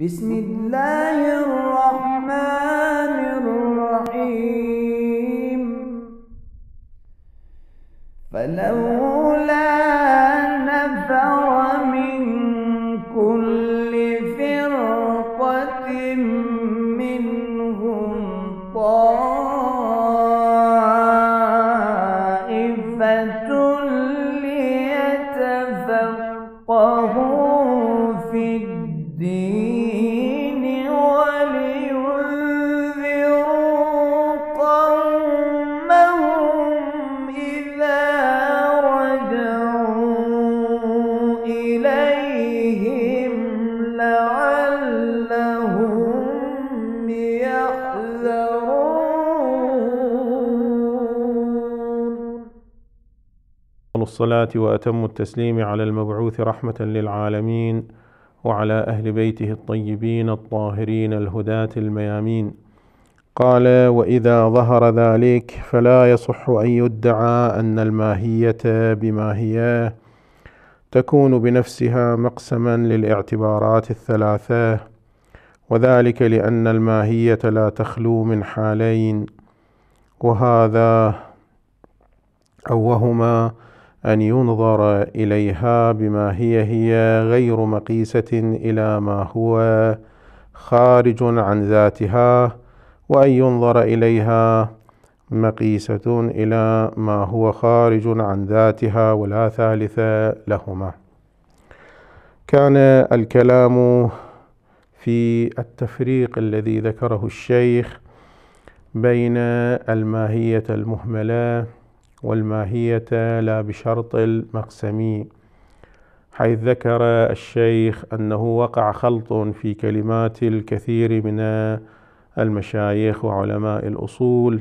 بسم الله الرحمن الرحيم فلو الصلاة وأتم التسليم على المبعوث رحمة للعالمين وعلى أهل بيته الطيبين الطاهرين الهداة الميامين قال وإذا ظهر ذلك فلا يصح أن يدعى أن الماهية بما هي تكون بنفسها مقسما للاعتبارات الثلاثة وذلك لأن الماهية لا تخلو من حالين وهذا أو وهما أن ينظر إليها بما هي هي غير مقيسة إلى ما هو خارج عن ذاتها وأن ينظر إليها مقيسة إلى ما هو خارج عن ذاتها ولا ثالث لهما كان الكلام في التفريق الذي ذكره الشيخ بين الماهية المهملة والماهية لا بشرط المقسمي حيث ذكر الشيخ أنه وقع خلط في كلمات الكثير من المشايخ وعلماء الأصول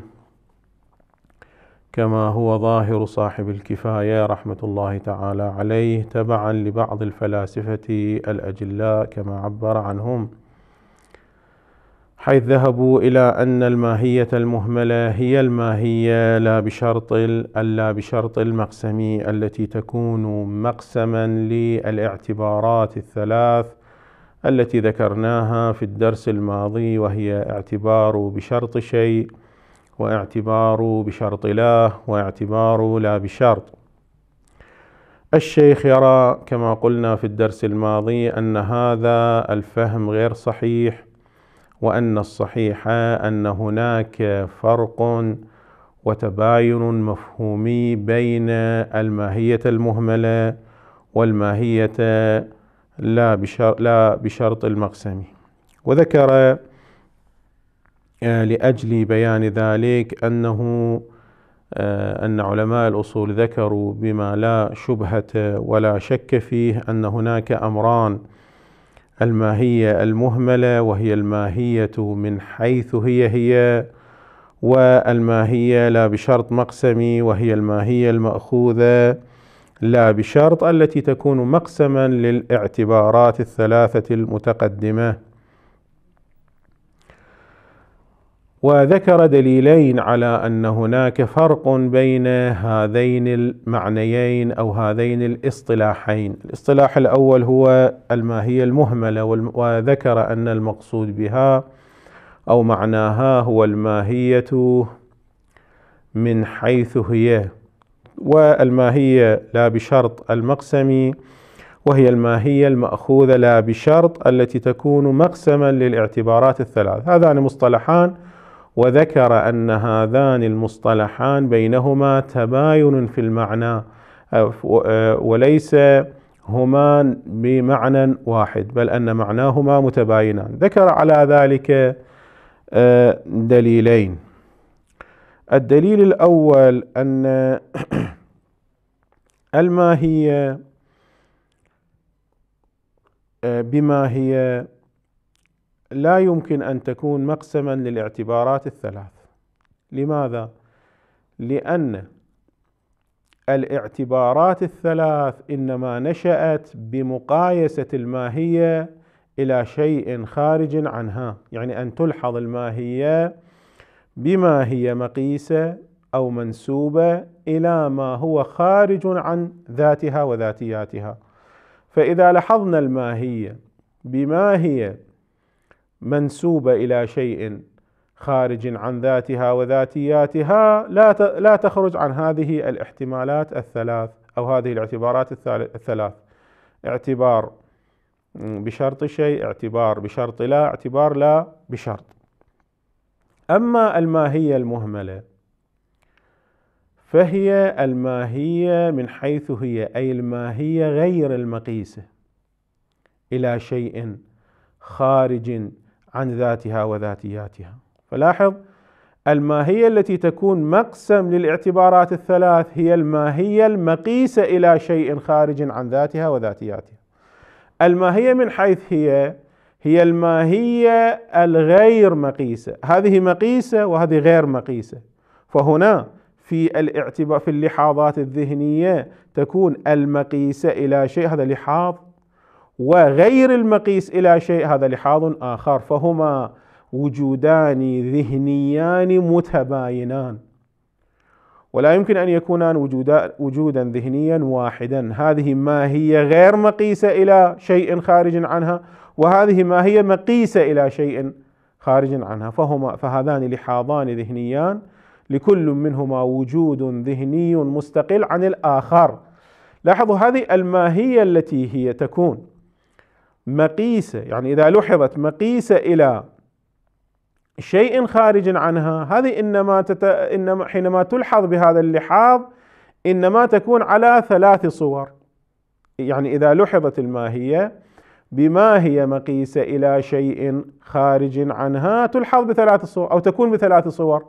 كما هو ظاهر صاحب الكفاية رحمة الله تعالى عليه تبعا لبعض الفلاسفة الأجلاء كما عبر عنهم حيث ذهبوا إلى أن الماهية المهملة هي الماهية لا بشرط ألا بشرط المقسم التي تكون مقسما للاعتبارات الثلاث التي ذكرناها في الدرس الماضي وهي اعتبار بشرط شيء واعتبار بشرط لا واعتبار لا بشرط الشيخ يرى كما قلنا في الدرس الماضي أن هذا الفهم غير صحيح وان الصحيح ان هناك فرق وتباين مفهومي بين الماهيه المهمله والماهيه لا بشرط, لا بشرط المقسم وذكر آه، لأجل بيان ذلك أنه آه، أن علماء الأصول ذكروا بما لا شبهة ولا شك فيه أن هناك أمران الماهية المهملة وهي الماهية من حيث هي هي والماهية لا بشرط مقسمي وهي الماهية المأخوذة لا بشرط التي تكون مقسما للاعتبارات الثلاثة المتقدمة وذكر دليلين على ان هناك فرق بين هذين المعنيين او هذين الاصطلاحين، الاصطلاح الاول هو الماهيه المهمله وذكر ان المقصود بها او معناها هو الماهيه من حيث هي والماهيه لا بشرط المقسم وهي الماهية المأخوذة لا بشرط التي تكون مقسما للاعتبارات الثلاث هذان مصطلحان وذكر أن هذان المصطلحان بينهما تباين في المعنى وليس هما بمعنى واحد بل أن معناهما متباينان ذكر على ذلك دليلين الدليل الأول أن الماهية بما هي لا يمكن ان تكون مقسما للاعتبارات الثلاث لماذا لان الاعتبارات الثلاث انما نشات بمقايسه الماهيه الى شيء خارج عنها يعني ان تلحظ الماهيه بما هي مقيسه او منسوبه الى ما هو خارج عن ذاتها وذاتياتها فاذا لاحظنا الماهيه بما هي منسوبه الى شيء خارج عن ذاتها وذاتياتها لا لا تخرج عن هذه الاحتمالات الثلاث او هذه الاعتبارات الثلاث اعتبار بشرط شيء اعتبار بشرط لا اعتبار لا بشرط اما الماهيه المهمله فهي الماهيه من حيث هي اي الماهيه غير المقيسه الى شيء خارج عن ذاتها وذاتياتها فلاحظ الماهية التي تكون مقسم للاعتبارات الثلاث هي الماهية المقيسة إلى شيء خارج عن ذاتها وذاتياتها الماهية من حيث هي هي الماهية الغير مقيسة هذه مقيسة وهذه غير مقيسة فهنا في الاعتبار في اللحاظات الذهنية تكون المقيسة إلى شيء هذا لحاظ وغير المقيس الى شيء هذا لحاظ اخر فهما وجودان ذهنيان متباينان ولا يمكن ان يكونان وجودا وجودا ذهنيا واحدا هذه ما هي غير مقيسه الى شيء خارج عنها وهذه ما هي مقيسه الى شيء خارج عنها فهما فهذان لحاظان ذهنيان لكل منهما وجود ذهني مستقل عن الاخر لاحظوا هذه الماهيه التي هي تكون مقيسة يعني إذا لوحظت مقيسة إلى شيء خارج عنها هذه إنما, تت... إنما حينما تلحظ بهذا اللحاظ إنما تكون على ثلاث صور يعني إذا لحظت الماهية بما هي مقيسة إلى شيء خارج عنها تلحظ بثلاث صور أو تكون بثلاث صور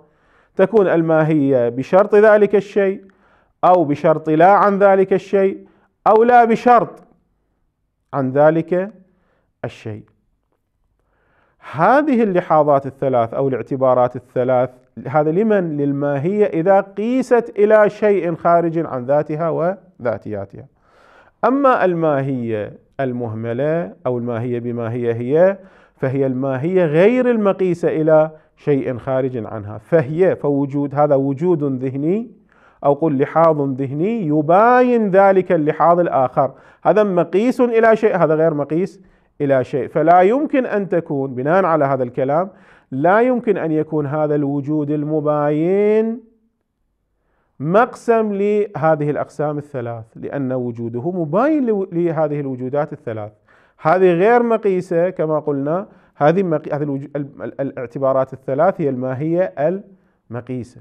تكون الماهية بشرط ذلك الشيء أو بشرط لا عن ذلك الشيء أو لا بشرط عن ذلك الشيء هذه اللحاظات الثلاث او الاعتبارات الثلاث هذا لمن للماهيه اذا قيست الى شيء خارج عن ذاتها وذاتياتها اما الماهيه المهمله او الماهيه بما هي هي فهي الماهيه غير المقيسه الى شيء خارج عنها فهي فوجود هذا وجود ذهني او قل لحاظ ذهني يباين ذلك اللحاظ الاخر هذا مقيس الى شيء هذا غير مقيس الى شيء فلا يمكن ان تكون بناء على هذا الكلام لا يمكن ان يكون هذا الوجود المباين مقسم لهذه الاقسام الثلاث لان وجوده مباين لهذه الوجودات الثلاث هذه غير مقيسه كما قلنا هذه هذه الاعتبارات الثلاث هي الماهيه المقيسه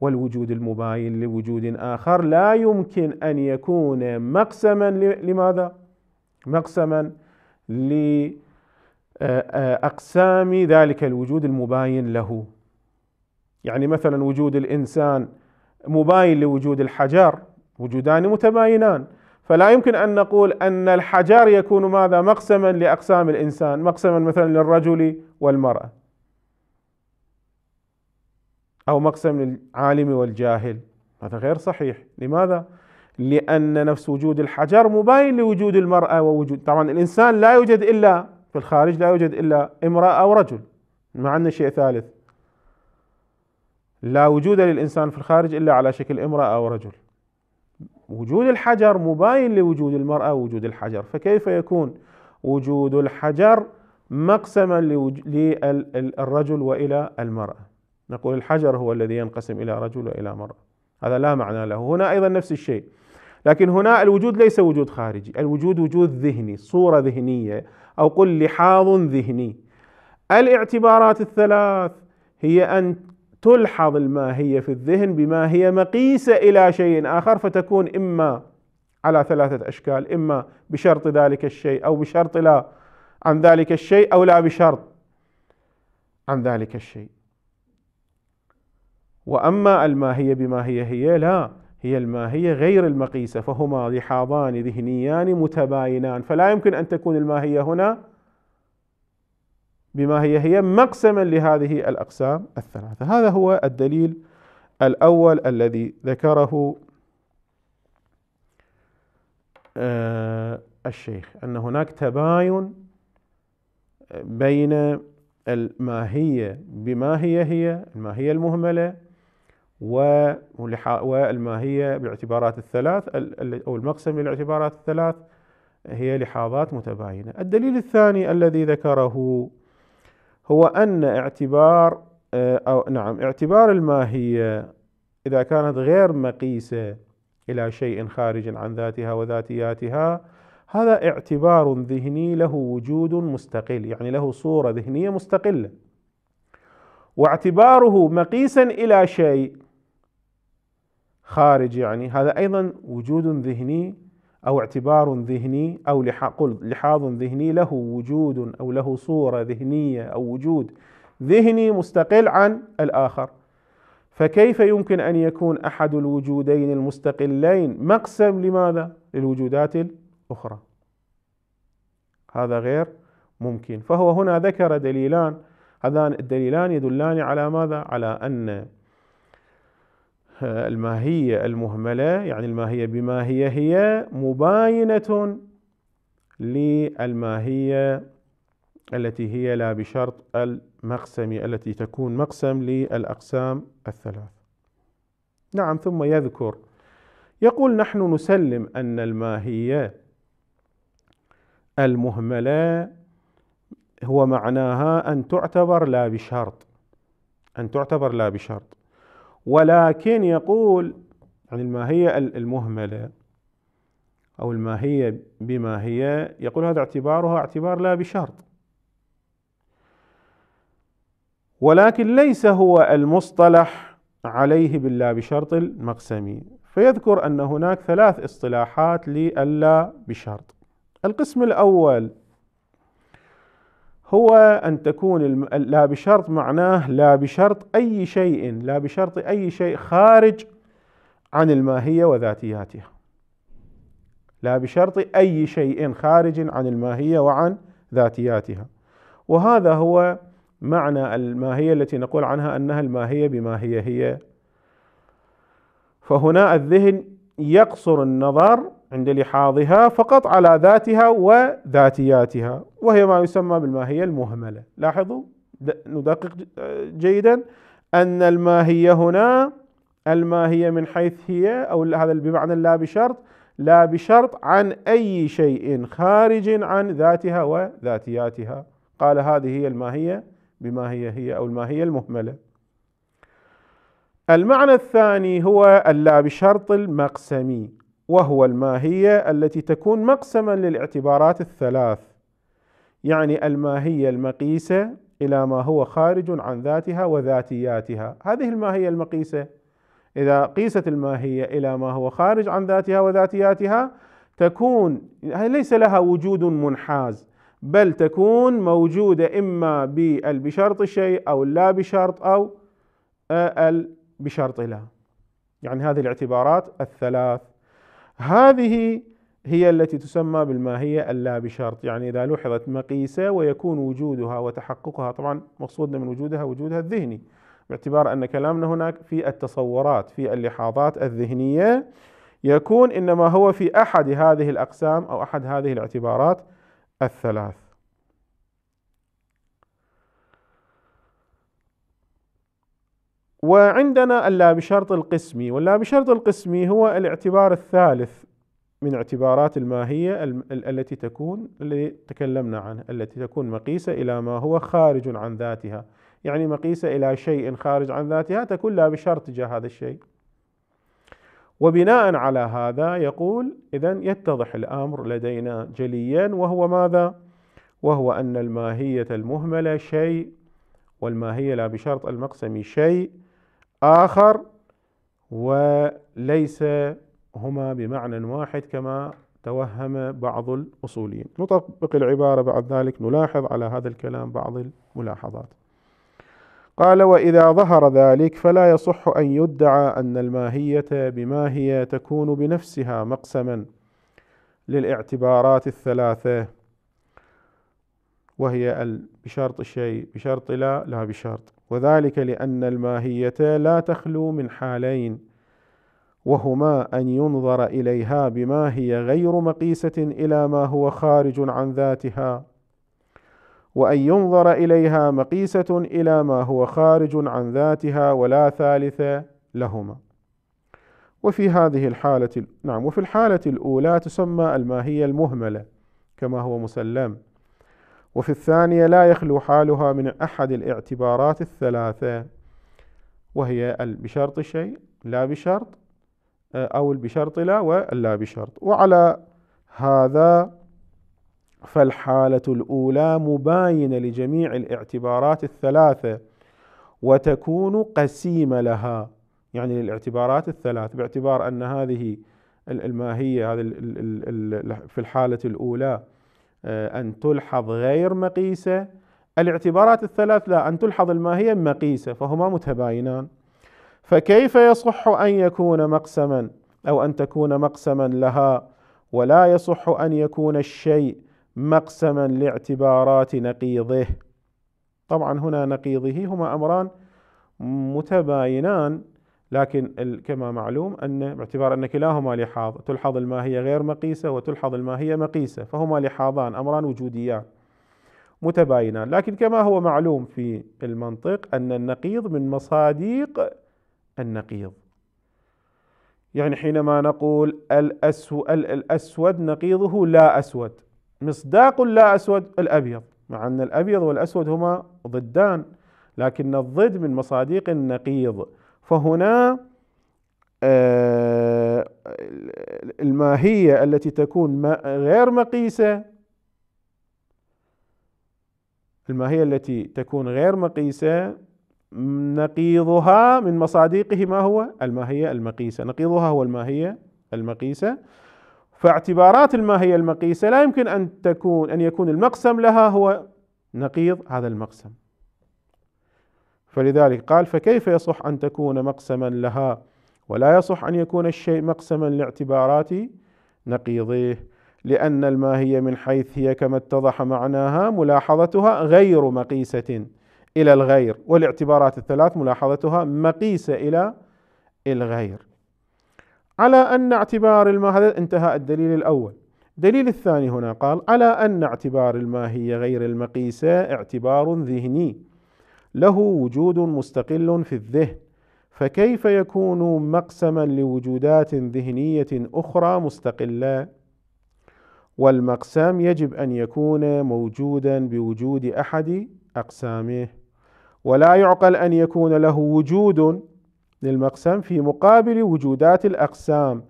والوجود المباين لوجود اخر لا يمكن ان يكون مقسما لماذا؟ مقسما لأقسام ذلك الوجود المباين له يعني مثلا وجود الإنسان مباين لوجود الحجر وجودان متباينان فلا يمكن أن نقول أن الحجر يكون ماذا مقسما لأقسام الإنسان مقسما مثلا للرجل والمرأة أو مقسم للعالم والجاهل هذا غير صحيح لماذا؟ لأن نفس وجود الحجر مباين لوجود المرأة ووجود طبعا الإنسان لا يوجد إلا في الخارج لا يوجد إلا امرأة أو رجل ما عندنا شيء ثالث لا وجود للإنسان في الخارج إلا على شكل امرأة أو رجل وجود الحجر مباين لوجود المرأة ووجود الحجر فكيف يكون وجود الحجر مقسما للرجل وإلى المرأة نقول الحجر هو الذي ينقسم إلى رجل وإلى مرأة هذا لا معنى له هنا أيضا نفس الشيء لكن هنا الوجود ليس وجود خارجي الوجود وجود ذهني صورة ذهنية أو قل لحاظ ذهني الاعتبارات الثلاث هي أن تلحظ الماهية في الذهن بما هي مقيسة إلى شيء آخر فتكون إما على ثلاثة أشكال إما بشرط ذلك الشيء أو بشرط لا عن ذلك الشيء أو لا بشرط عن ذلك الشيء وأما الماهية بما هي هي لا هي الماهية غير المقيسة فهما لحاظان ذهنيان متباينان فلا يمكن أن تكون الماهية هنا بما هي هي مقسما لهذه الأقسام الثلاثة هذا هو الدليل الأول الذي ذكره آه، الشيخ أن هناك تباين بين الماهية بما هي هي الماهية المهملة والماهية بالاعتبارات الثلاث أو المقسم بالاعتبارات الثلاث هي لحاظات متباينة الدليل الثاني الذي ذكره هو أن اعتبار آه، أو نعم اعتبار الماهية إذا كانت غير مقيسة إلى شيء خارج عن ذاتها وذاتياتها هذا اعتبار ذهني له وجود مستقل يعني له صورة ذهنية مستقلة واعتباره مقيسا إلى شيء خارج يعني هذا أيضا وجود ذهني أو اعتبار ذهني أو قل لحاظ ذهني له وجود أو له صورة ذهنية أو وجود ذهني مستقل عن الآخر فكيف يمكن أن يكون أحد الوجودين المستقلين مقسم لماذا؟ للوجودات الأخرى هذا غير ممكن فهو هنا ذكر دليلان هذان الدليلان يدلان على ماذا؟ على أن آه، الماهية المهملة يعني الماهية بما هي هي مباينة للماهية التي هي لا بشرط المقسم التي تكون مقسم للأقسام الثلاث نعم ثم يذكر يقول نحن نسلم أن الماهية المهملة هو معناها أن تعتبر لا بشرط أن تعتبر لا بشرط ولكن يقول عن الماهية المهملة أو الماهية بما هي يقول هذا اعتبارها اعتبار لا بشرط ولكن ليس هو المصطلح عليه باللا بشرط المقسمي فيذكر أن هناك ثلاث اصطلاحات للا بشرط القسم الأول هو أن تكون لا بشرط معناه لا بشرط أي شيء لا بشرط أي شيء خارج عن الماهية وذاتياتها لا بشرط أي شيء خارج عن الماهية وعن ذاتياتها وهذا هو معنى الماهية التي نقول عنها أنها الماهية بما هي هي فهنا الذهن يقصر النظر عند لحاظها فقط على ذاتها وذاتياتها وهي ما يسمى بالماهية المهملة لاحظوا ندقق جيدا أن الماهية هنا الماهية من حيث هي أو هذا بمعنى لا بشرط لا بشرط عن أي شيء خارج عن ذاتها وذاتياتها قال هذه هي الماهية بما هي هي أو الماهية المهملة المعنى الثاني هو اللا بشرط المقسمي وهو الماهية التي تكون مقسما للاعتبارات الثلاث يعني الماهية المقيسة إلى ما هو خارج عن ذاتها وذاتياتها هذه الماهية المقيسة إذا قيست الماهية إلى ما هو خارج عن ذاتها وذاتياتها تكون ليس لها وجود منحاز بل تكون موجودة إما بشرط الشيء أو لا بشرط أو آه، بشرط لا يعني هذه الاعتبارات الثلاث هذه هي التي تسمى بالماهية اللا بشرط يعني إذا لوحظت مقيسة ويكون وجودها وتحققها طبعا مقصودنا من وجودها وجودها الذهني باعتبار أن كلامنا هناك في التصورات في اللحاظات الذهنية يكون إنما هو في أحد هذه الأقسام أو أحد هذه الاعتبارات الثلاث وعندنا اللا بشرط القسمي واللا بشرط القسمي هو الاعتبار الثالث من اعتبارات الماهية التي تكون التي تكلمنا عنها التي تكون مقيسة إلى ما هو خارج عن ذاتها يعني مقيسة إلى شيء خارج عن ذاتها تكون لا بشرط تجاه هذا الشيء وبناء على هذا يقول إذا يتضح الأمر لدينا جليا وهو ماذا؟ وهو أن الماهية المهملة شيء والماهية لا بشرط المقسم شيء آخر وليس هما بمعنى واحد كما توهم بعض الأصوليين نطبق العبارة بعد ذلك نلاحظ على هذا الكلام بعض الملاحظات قال وإذا ظهر ذلك فلا يصح أن يدعى أن الماهية بما هي تكون بنفسها مقسما للاعتبارات الثلاثة وهي بشرط الشيء بشرط لا لا بشرط وذلك لأن الماهية لا تخلو من حالين وهما أن ينظر إليها بما هي غير مقيسة إلى ما هو خارج عن ذاتها وأن ينظر إليها مقيسة إلى ما هو خارج عن ذاتها ولا ثالث لهما وفي هذه الحالة نعم وفي الحالة الأولى تسمى الماهية المهملة كما هو مسلم وفي الثانية لا يخلو حالها من أحد الاعتبارات الثلاثة وهي بشرط شيء لا بشرط آه، أو بشرط لا واللا بشرط وعلى هذا فالحالة الأولى مباينة لجميع الاعتبارات الثلاثة وتكون قسيمة لها يعني للاعتبارات الثلاث باعتبار أن هذه الماهية هذه في الحالة الأولى آه، أن تلحظ غير مقيسة الاعتبارات الثلاث لا أن تلحظ الماهية مقيسة فهما متباينان فكيف يصح أن يكون مقسما أو أن تكون مقسما لها ولا يصح أن يكون الشيء مقسما لاعتبارات نقيضه طبعا هنا نقيضه هما أمران متباينان لكن كما معلوم أن باعتبار أن كلاهما لحاظ تلحظ الماهية غير مقيسة وتلحظ الماهية مقيسة فهما لحاظان أمران وجوديان متباينان لكن كما هو معلوم في المنطق أن النقيض من مصاديق النقيض يعني حينما نقول الأسو الأسود نقيضه لا أسود مصداق لا أسود الأبيض مع أن الأبيض والأسود هما ضدان لكن الضد من مصاديق النقيض فهنا آه، الماهية التي تكون غير مقيسة الماهية التي تكون غير مقيسة نقيضها من مصادقه ما هو الماهية المقيسة نقيضها هو الماهية المقيسة فاعتبارات الماهية المقيسة لا يمكن أن تكون أن يكون المقسم لها هو نقيض هذا المقسم فلذلك قال فكيف يصح أن تكون مقسما لها ولا يصح أن يكون الشيء مقسما لاعتبارات نقيضيه لأن الماهية من حيث هي كما اتضح معناها ملاحظتها غير مقيسة إلى الغير والاعتبارات الثلاث ملاحظتها مقيسة إلى الغير على أن اعتبار الما هذا انتهى الدليل الأول الدليل الثاني هنا قال على أن اعتبار الماهية غير المقيسة اعتبار ذهني له وجود مستقل في الذهن فكيف يكون مقسما لوجودات ذهنيه اخرى مستقله والمقسام يجب ان يكون موجودا بوجود احد اقسامه ولا يعقل ان يكون له وجود للمقسم في مقابل وجودات الاقسام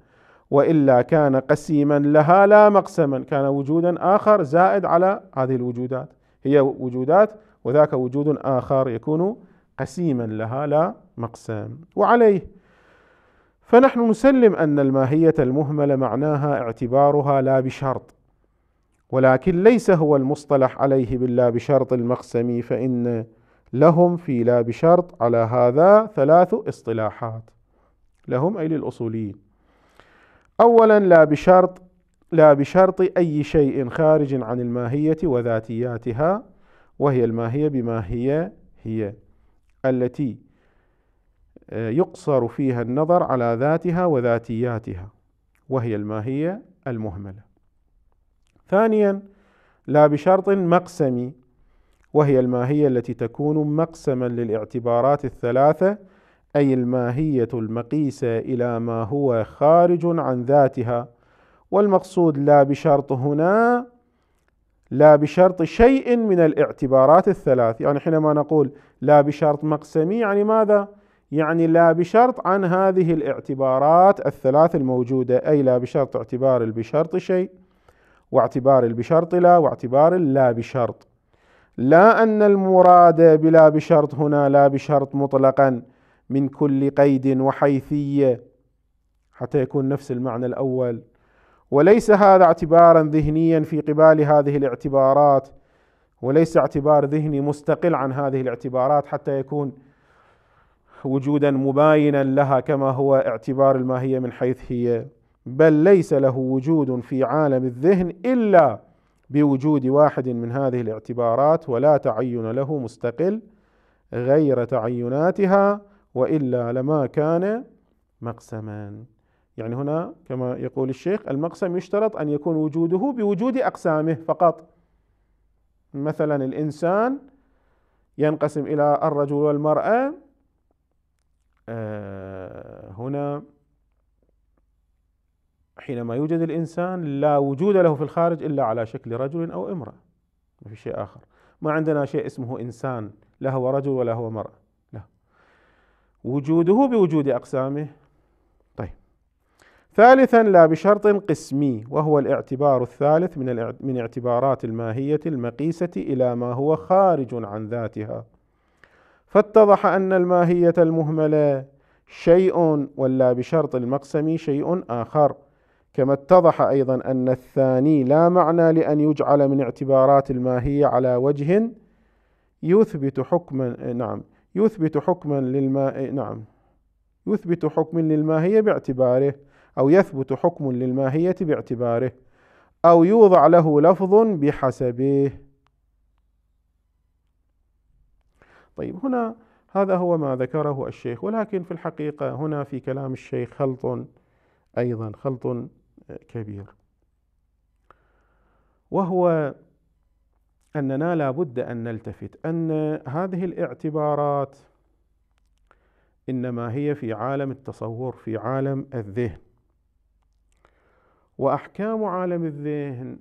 والا كان قسيما لها لا مقسما كان وجودا اخر زائد على هذه الوجودات هي وجودات وذاك وجود آخر يكون قسيما لها لا مقسم وعليه فنحن نسلم أن الماهية المهملة معناها اعتبارها لا بشرط ولكن ليس هو المصطلح عليه باللا بشرط المقسمي فإن لهم في لا بشرط على هذا ثلاث اصطلاحات لهم أي للأصوليين أولا لا بشرط لا بشرط أي شيء خارج عن الماهية وذاتياتها وهي الماهية بما هي هي التي آه، يقصر فيها النظر على ذاتها وذاتياتها وهي الماهية المهملة ثانيا لا بشرط مقسمي وهي الماهية التي تكون مقسما للاعتبارات الثلاثة أي الماهية المقيسة إلى ما هو خارج عن ذاتها والمقصود لا بشرط هنا لا بشرط شيء من الاعتبارات الثلاث يعني حينما نقول لا بشرط مقسمي يعني ماذا؟ يعني لا بشرط عن هذه الاعتبارات الثلاث الموجودة أي لا بشرط اعتبار البشرط شيء واعتبار البشرط لا واعتبار اللا بشرط لا أن المراد بلا بشرط هنا لا بشرط مطلقا من كل قيد وحيثية حتى يكون نفس المعنى الأول وليس هذا اعتبارا ذهنيا في قبال هذه الاعتبارات وليس اعتبار ذهني مستقل عن هذه الاعتبارات حتى يكون وجودا مباينا لها كما هو اعتبار الماهيه من حيث هي بل ليس له وجود في عالم الذهن الا بوجود واحد من هذه الاعتبارات ولا تعين له مستقل غير تعيناتها والا لما كان مقسما يعني هنا كما يقول الشيخ المقسم يشترط أن يكون وجوده بوجود أقسامه فقط مثلا الإنسان ينقسم إلى الرجل والمرأة آه، هنا حينما يوجد الإنسان لا وجود له في الخارج إلا على شكل رجل أو امرأة ما في شيء آخر ما عندنا شيء اسمه إنسان لا هو رجل ولا هو مرأة لا وجوده بوجود أقسامه ثالثا لا بشرط قسمي وهو الاعتبار الثالث من من اعتبارات الماهية المقيسة إلى ما هو خارج عن ذاتها فاتضح أن الماهية المهملة شيء واللا بشرط المقسم شيء آخر كما اتضح أيضا أن الثاني لا معنى لأن يجعل من اعتبارات الماهية على وجه يثبت حكما نعم يثبت حكما للما نعم يثبت حكم للماهية باعتباره أو يثبت حكم للماهية باعتباره أو يوضع له لفظ بحسبه طيب هنا هذا هو ما ذكره الشيخ ولكن في الحقيقة هنا في كلام الشيخ خلط أيضا خلط كبير وهو أننا لا بد أن نلتفت أن هذه الاعتبارات إنما هي في عالم التصور في عالم الذهن واحكام عالم الذهن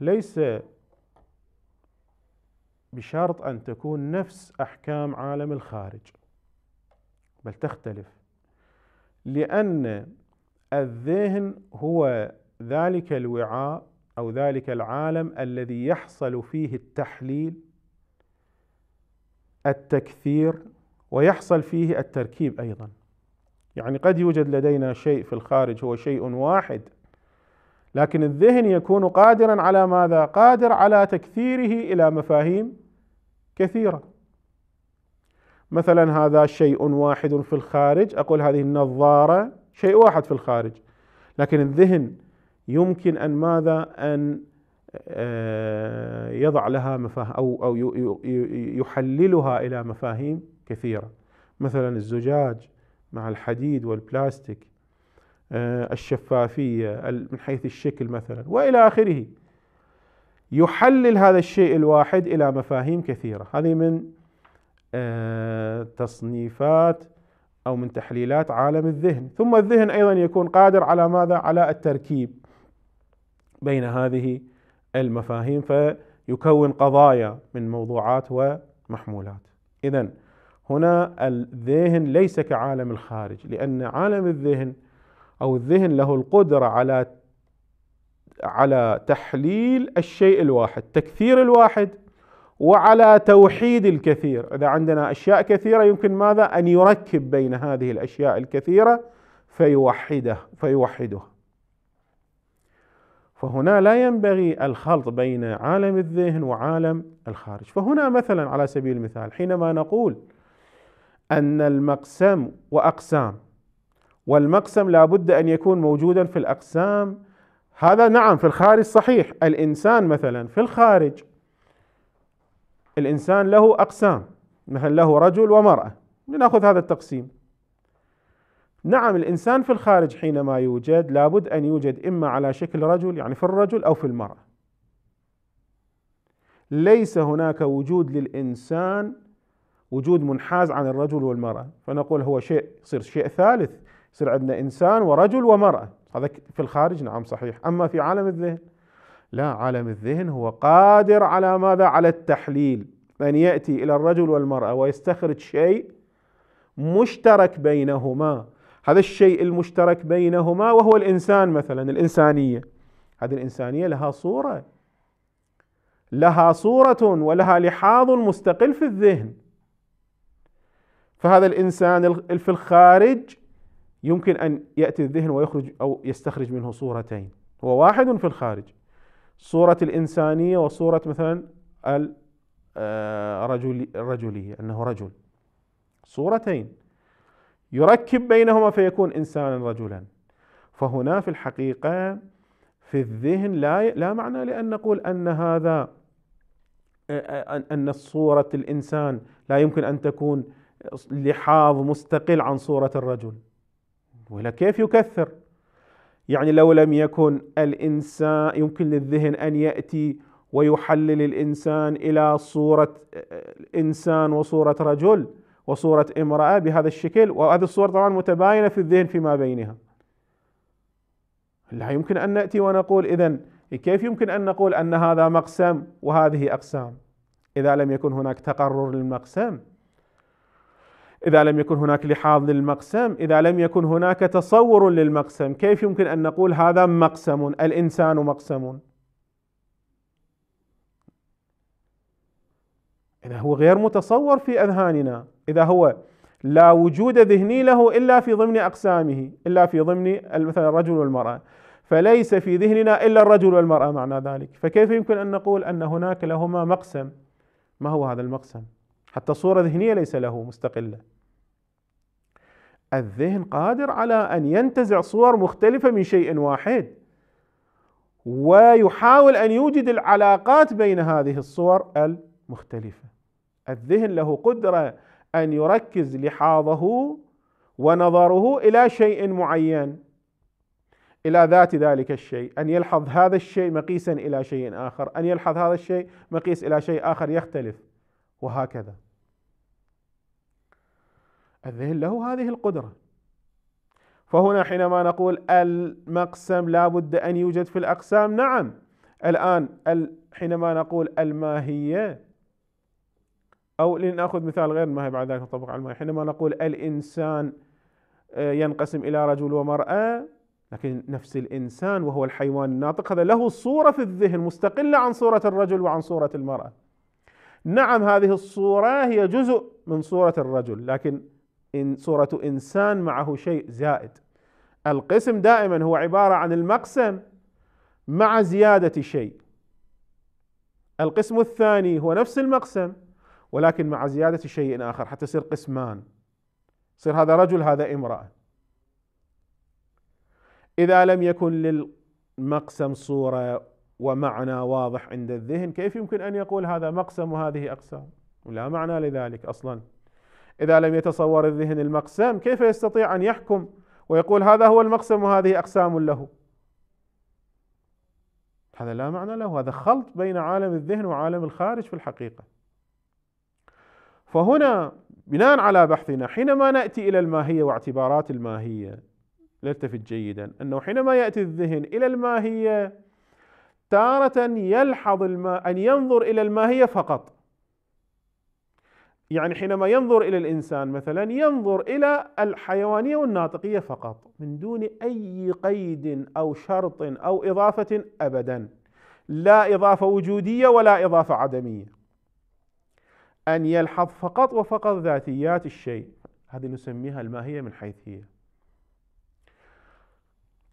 ليس بشرط ان تكون نفس احكام عالم الخارج بل تختلف لان الذهن هو ذلك الوعاء او ذلك العالم الذي يحصل فيه التحليل التكثير ويحصل فيه التركيب ايضا يعني قد يوجد لدينا شيء في الخارج هو شيء واحد لكن الذهن يكون قادرا على ماذا؟ قادر على تكثيره الى مفاهيم كثيره. مثلا هذا شيء واحد في الخارج، اقول هذه النظاره شيء واحد في الخارج. لكن الذهن يمكن ان ماذا؟ ان آه، يضع لها مفاهيم او او يحللها الى مفاهيم كثيره. مثلا الزجاج مع الحديد والبلاستيك آه، الشفافية من حيث الشكل مثلا وإلى آخره يحلل هذا الشيء الواحد إلى مفاهيم كثيرة هذه من آه، تصنيفات أو من تحليلات عالم الذهن ثم الذهن أيضا يكون قادر على ماذا؟ على التركيب بين هذه المفاهيم فيكون قضايا من موضوعات ومحمولات إذا هنا الذهن ليس كعالم الخارج لأن عالم الذهن أو الذهن له القدرة على على تحليل الشيء الواحد تكثير الواحد وعلى توحيد الكثير إذا عندنا أشياء كثيرة يمكن ماذا أن يركب بين هذه الأشياء الكثيرة فيوحده فيوحده فهنا لا ينبغي الخلط بين عالم الذهن وعالم الخارج فهنا مثلا على سبيل المثال حينما نقول أن المقسم وأقسام والمقسم لابد أن يكون موجودا في الأقسام هذا نعم في الخارج صحيح الإنسان مثلا في الخارج الإنسان له أقسام مثلا له رجل ومرأة لنأخذ هذا التقسيم نعم الإنسان في الخارج حينما يوجد لابد أن يوجد إما على شكل رجل يعني في الرجل أو في المرأة ليس هناك وجود للإنسان وجود منحاز عن الرجل والمرأة فنقول هو شيء يصير شيء ثالث يصير عندنا إنسان ورجل ومرأة هذا في الخارج نعم صحيح أما في عالم الذهن لا عالم الذهن هو قادر على ماذا على التحليل أن يأتي إلى الرجل والمرأة ويستخرج شيء مشترك بينهما هذا الشيء المشترك بينهما وهو الإنسان مثلا الإنسانية هذه الإنسانية لها صورة لها صورة ولها لحاظ مستقل في الذهن فهذا الانسان في الخارج يمكن ان ياتي الذهن ويخرج او يستخرج منه صورتين هو واحد في الخارج صوره الانسانيه وصوره مثلا الرجل آه، الرجليه انه رجل صورتين يركب بينهما فيكون انسانا رجلا فهنا في الحقيقه في الذهن لا لا معنى لان نقول ان هذا آه، آه، ان صوره الانسان لا يمكن ان تكون لحاظ مستقل عن صورة الرجل ولا كيف يكثر يعني لو لم يكن الإنسان يمكن للذهن أن يأتي ويحلل الإنسان إلى صورة إنسان وصورة رجل وصورة امرأة بهذا الشكل وهذه الصور طبعا متباينة في الذهن فيما بينها لا يمكن أن نأتي ونقول إذا كيف يمكن أن نقول أن هذا مقسم وهذه أقسام إذا لم يكن هناك تقرر للمقسم إذا لم يكن هناك لحاظ للمقسم، إذا لم يكن هناك تصور للمقسم، كيف يمكن أن نقول هذا مقسم، الإنسان مقسم؟ إذا هو غير متصور في أذهاننا، إذا هو لا وجود ذهني له إلا في ضمن أقسامه، إلا في ضمن مثلا الرجل والمرأة، فليس في ذهننا إلا الرجل والمرأة معنى ذلك، فكيف يمكن أن نقول أن هناك لهما مقسم؟ ما هو هذا المقسم؟ حتى صورة ذهنية ليس له مستقلة الذهن قادر على أن ينتزع صور مختلفة من شيء واحد ويحاول أن يوجد العلاقات بين هذه الصور المختلفة الذهن له قدرة أن يركز لحاظه ونظره إلى شيء معين إلى ذات ذلك الشيء أن يلحظ هذا الشيء مقيسا إلى شيء آخر أن يلحظ هذا الشيء مقيس إلى شيء آخر يختلف وهكذا الذهن له هذه القدرة فهنا حينما نقول المقسم لا بد أن يوجد في الأقسام نعم الآن حينما نقول الماهية أو لنأخذ مثال غير الماهي بعد ذلك نطبق على الماهي حينما نقول الإنسان آه، ينقسم إلى رجل ومرأة لكن نفس الإنسان وهو الحيوان الناطق هذا له صورة في الذهن مستقلة عن صورة الرجل وعن صورة المرأة نعم هذه الصورة هي جزء من صورة الرجل لكن إن صورة إنسان معه شيء زائد القسم دائما هو عبارة عن المقسم مع زيادة شيء القسم الثاني هو نفس المقسم ولكن مع زيادة شيء آخر حتى يصير قسمان يصير هذا رجل هذا امرأة إذا لم يكن للمقسم صورة ومعنى واضح عند الذهن كيف يمكن أن يقول هذا مقسم وهذه أقسام لا معنى لذلك أصلا إذا لم يتصور الذهن المقسم كيف يستطيع أن يحكم ويقول هذا هو المقسم وهذه أقسام له هذا لا معنى له هذا خلط بين عالم الذهن وعالم الخارج في الحقيقة فهنا بناء على بحثنا حينما نأتي إلى الماهية واعتبارات الماهية نلتفت جيدا أنه حينما يأتي الذهن إلى الماهية تارة يلحظ الما أن ينظر إلى الماهية فقط يعني حينما ينظر إلى الإنسان مثلا ينظر إلى الحيوانية والناطقية فقط من دون أي قيد أو شرط أو إضافة أبدا لا إضافة وجودية ولا إضافة عدمية أن يلحظ فقط وفقط ذاتيات الشيء هذه نسميها الماهية من حيث هي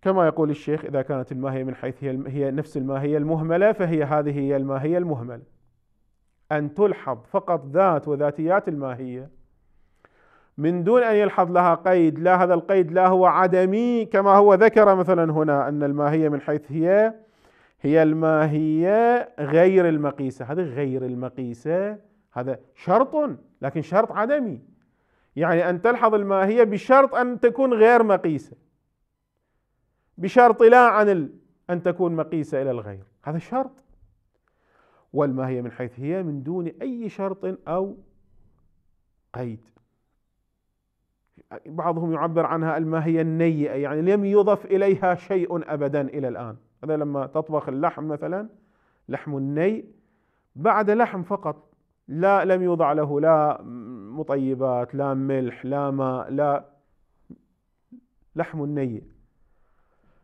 كما يقول الشيخ إذا كانت الماهية من حيث هي, هي نفس الماهية المهملة فهي هذه هي الماهية المهملة أن تلحظ فقط ذات وذاتيات الماهية من دون أن يلحظ لها قيد لا هذا القيد لا هو عدمي كما هو ذكر مثلا هنا أن الماهية من حيث هي هي الماهية غير المقيسة هذا غير المقيسة هذا شرط لكن شرط عدمي يعني أن تلحظ الماهية بشرط أن تكون غير مقيسة بشرط لا عن أن تكون مقيسة إلى الغير هذا الشرط والماهية من حيث هي من دون أي شرط أو قيد بعضهم يعبر عنها الماهية النيئة يعني لم يضف إليها شيء أبدا إلى الآن هذا لما تطبخ اللحم مثلا لحم الني بعد لحم فقط لا لم يوضع له لا مطيبات لا ملح لا ماء لا لحم نيء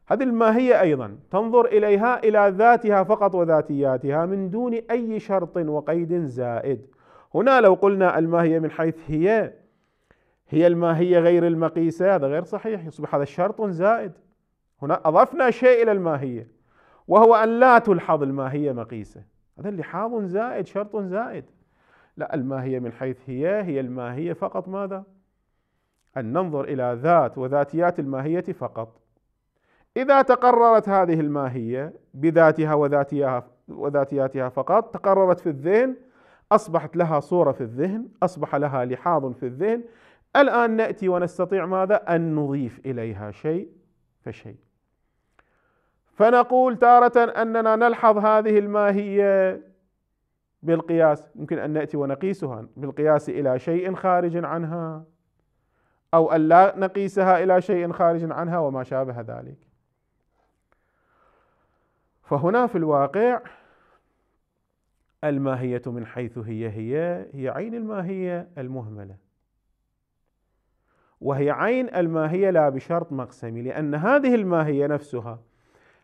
هذه الماهية أيضا تنظر إليها إلى ذاتها فقط وذاتياتها من دون أي شرط وقيد زائد هنا لو قلنا الماهية من حيث هي هي الماهية غير المقيسة هذا غير صحيح يصبح هذا شرط زائد هنا أضفنا شيء إلى الماهية وهو أن لا تلحظ الماهية مقيسة هذا لحاظ زائد شرط زائد لا الماهية من حيث هي هي الماهية فقط ماذا؟ أن ننظر إلى ذات وذاتيات الماهية فقط إذا تقررت هذه الماهية بذاتها وذاتيها وذاتياتها فقط تقررت في الذهن أصبحت لها صورة في الذهن أصبح لها لحاظ في الذهن الآن نأتي ونستطيع ماذا أن نضيف إليها شيء فشيء فنقول تارة أننا نلحظ هذه الماهية بالقياس يمكن أن نأتي ونقيسها بالقياس إلى شيء خارج عنها أو أن لا نقيسها إلى شيء خارج عنها وما شابه ذلك فهنا في الواقع الماهية من حيث هي هي هي عين الماهية المهملة وهي عين الماهية لا بشرط مقسمي لأن هذه الماهية نفسها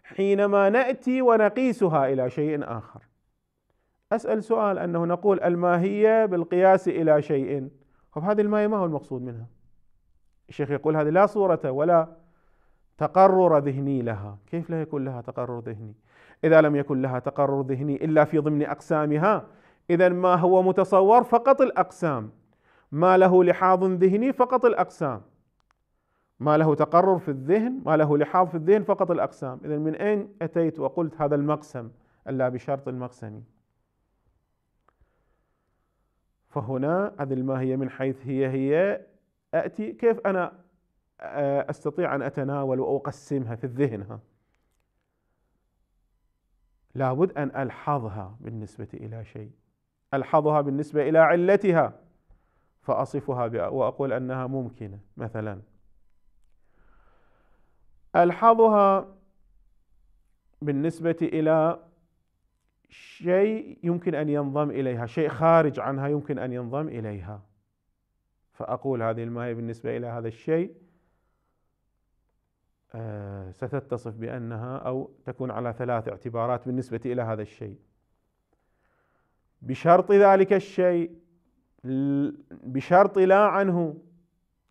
حينما نأتي ونقيسها إلى شيء آخر أسأل سؤال أنه نقول الماهية بالقياس إلى شيء طب هذه الماهية ما هو المقصود منها الشيخ يقول هذه لا صورة ولا تقرر ذهني لها كيف لا يكون لها تقرر ذهني إذا لم يكن لها تقرر ذهني إلا في ضمن أقسامها إذا ما هو متصور فقط الأقسام ما له لحاظ ذهني فقط الأقسام ما له تقرر في الذهن ما له لحاظ في الذهن فقط الأقسام إذا من أين أتيت وقلت هذا المقسم ألا بشرط المقسم فهنا هذه ما هي من حيث هي هي أتي كيف أنا أستطيع أن أتناول وأقسمها في الذهن ها لابد أن ألحظها بالنسبة إلى شيء ألحظها بالنسبة إلى علتها فأصفها وأقول أنها ممكنة مثلا ألحظها بالنسبة إلى شيء يمكن أن ينضم إليها شيء خارج عنها يمكن أن ينضم إليها فأقول هذه الماء بالنسبة إلى هذا الشيء آه، ستتصف بأنها أو تكون على ثلاث اعتبارات بالنسبة إلى هذا الشيء بشرط ذلك الشيء بشرط لا عنه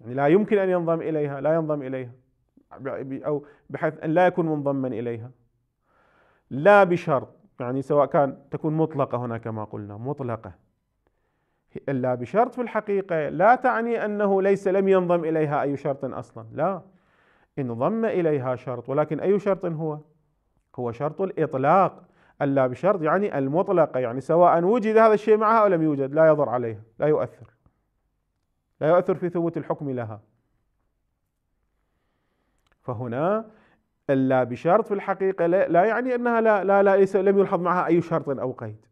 يعني لا يمكن أن ينضم إليها لا ينضم إليها أو بحيث أن لا يكون منضما إليها لا بشرط يعني سواء كان تكون مطلقة هنا كما قلنا مطلقة لا بشرط في الحقيقة لا تعني أنه ليس لم ينضم إليها أي شرط أصلا لا انضم إليها شرط ولكن أي شرط هو هو شرط الإطلاق ألا بشرط يعني المطلقة يعني سواء وجد هذا الشيء معها أو لم يوجد لا يضر عليها لا يؤثر لا يؤثر في ثبوت الحكم لها فهنا الا بشرط في الحقيقه لا يعني انها لا لا, لا لم يلحظ معها اي شرط او قيد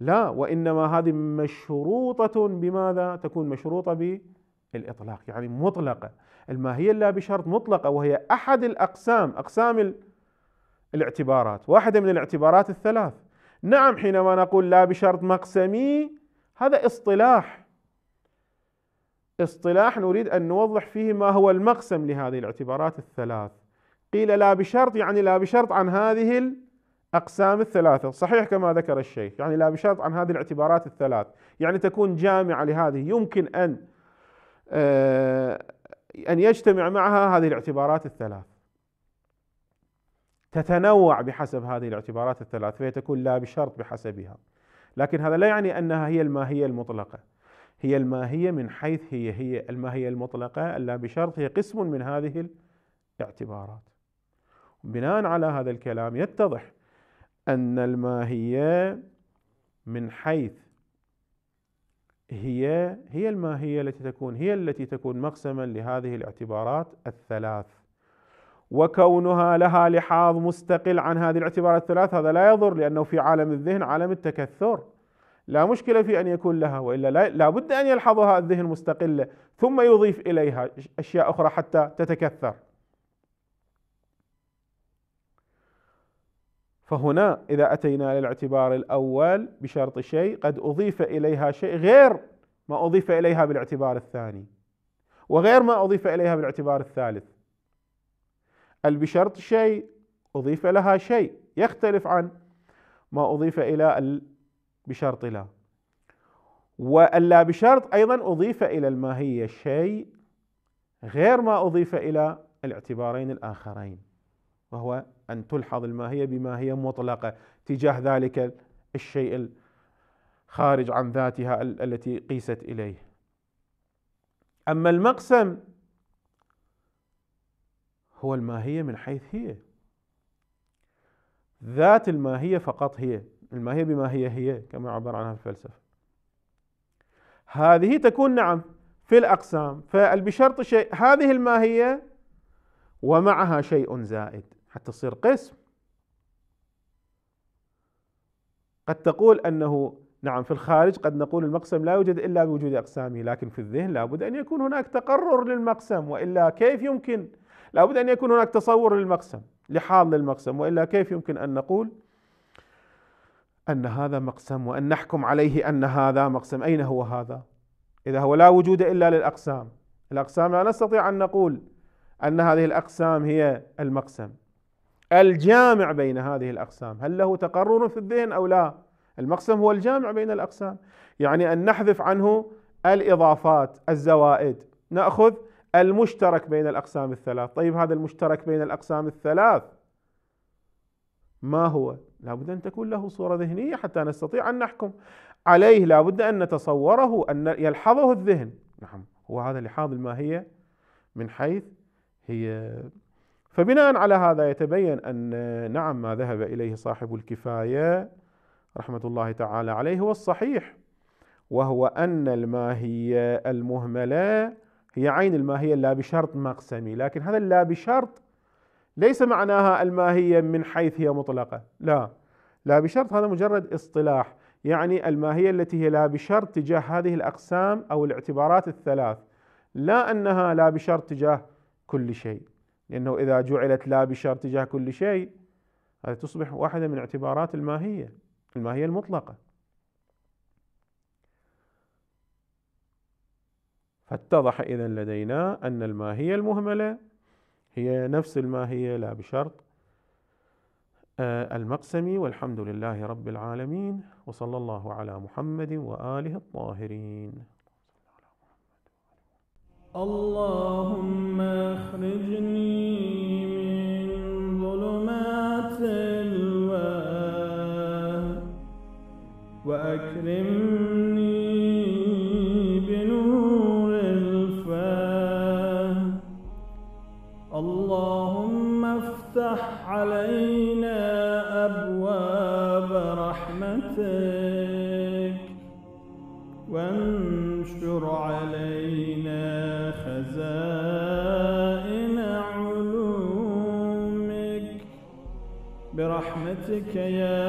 لا وانما هذه مشروطه بماذا؟ تكون مشروطه بالاطلاق يعني مطلقه الماهية لا بشرط مطلقة وهي أحد الأقسام أقسام الاعتبارات واحدة من الاعتبارات الثلاث نعم حينما نقول لا بشرط مقسمي هذا اصطلاح اصطلاح نريد أن نوضح فيه ما هو المقسم لهذه الاعتبارات الثلاث قيل لا بشرط يعني لا بشرط عن هذه الأقسام الثلاثة صحيح كما ذكر الشيخ يعني لا بشرط عن هذه الاعتبارات الثلاث يعني تكون جامعة لهذه يمكن أن آه، أن يجتمع معها هذه الاعتبارات الثلاث تتنوع بحسب هذه الاعتبارات الثلاث فهي تكون لا بشرط بحسبها لكن هذا لا يعني أنها هي الماهية المطلقة هي الماهية من حيث هي هي الماهية المطلقة اللا بشرط هي قسم من هذه الاعتبارات بناء على هذا الكلام يتضح أن الماهية من حيث هي هي الماهية التي تكون هي التي تكون مقسما لهذه الاعتبارات الثلاث وكونها لها لحاظ مستقل عن هذه الاعتبارات الثلاث هذا لا يضر لأنه في عالم الذهن عالم التكثر لا مشكلة في أن يكون لها وإلا لا, بد أن يلحظها الذهن مستقلة ثم يضيف إليها أشياء أخرى حتى تتكثر فهنا إذا أتينا للاعتبار الأول بشرط شيء قد أضيف إليها شيء غير ما أضيف إليها بالاعتبار الثاني وغير ما أضيف إليها بالاعتبار الثالث البشرط شيء أضيف لها شيء يختلف عن ما أضيف إلى بشرط لا واللا بشرط أيضا أضيف إلى الماهية شيء غير ما أضيف إلى الاعتبارين الآخرين وهو أن تلحظ الماهية بما هي مطلقة تجاه ذلك الشيء الخارج عن ذاتها التي قيست إليه أما المقسم هو الماهية من حيث هي ذات الماهية فقط هي الماهية بما هي هي كما عبر عنها الفلسفة هذه تكون نعم في الأقسام فبشرط شيء هذه الماهية ومعها شيء زائد حتى تصير قسم قد تقول أنه نعم في الخارج قد نقول المقسم لا يوجد إلا بوجود أقسامه لكن في الذهن لابد أن يكون هناك تقرر للمقسم وإلا كيف يمكن لابد أن يكون هناك تصور للمقسم لحال للمقسم وإلا كيف يمكن أن نقول أن هذا مقسم وأن نحكم عليه أن هذا مقسم أين هو هذا إذا هو لا وجود إلا للأقسام الأقسام لا نستطيع أن نقول أن هذه الأقسام هي المقسم الجامع بين هذه الأقسام هل له تقرر في الذهن أو لا المقسم هو الجامع بين الأقسام يعني أن نحذف عنه الإضافات الزوائد نأخذ المشترك بين الأقسام الثلاث طيب هذا المشترك بين الأقسام الثلاث ما هو لابد أن تكون له صورة ذهنية حتى نستطيع أن نحكم عليه لابد أن نتصوره أن يلحظه الذهن نعم هو هذا لحاظ الماهية من حيث هي فبناء على هذا يتبين أن نعم ما ذهب إليه صاحب الكفاية رحمة الله تعالى عليه هو الصحيح وهو أن الماهية المهملة هي عين الماهية لا بشرط مقسمي لكن هذا اللا بشرط ليس معناها الماهية من حيث هي مطلقة لا لا بشرط هذا مجرد اصطلاح يعني الماهية التي هي لا بشرط تجاه هذه الأقسام أو الاعتبارات الثلاث لا أنها لا بشرط تجاه كل شيء لأنه إذا جعلت لا بشر تجاه كل شيء هذه تصبح واحدة من اعتبارات الماهية الماهية المطلقة فاتضح إذا لدينا أن الماهية المهملة هي نفس الماهية لا بشرط آه، المقسمي والحمد لله رب العالمين وصلى الله على محمد وآله الطاهرين اللهم اخرجني من ظلمات الوهم وأكرم Yeah.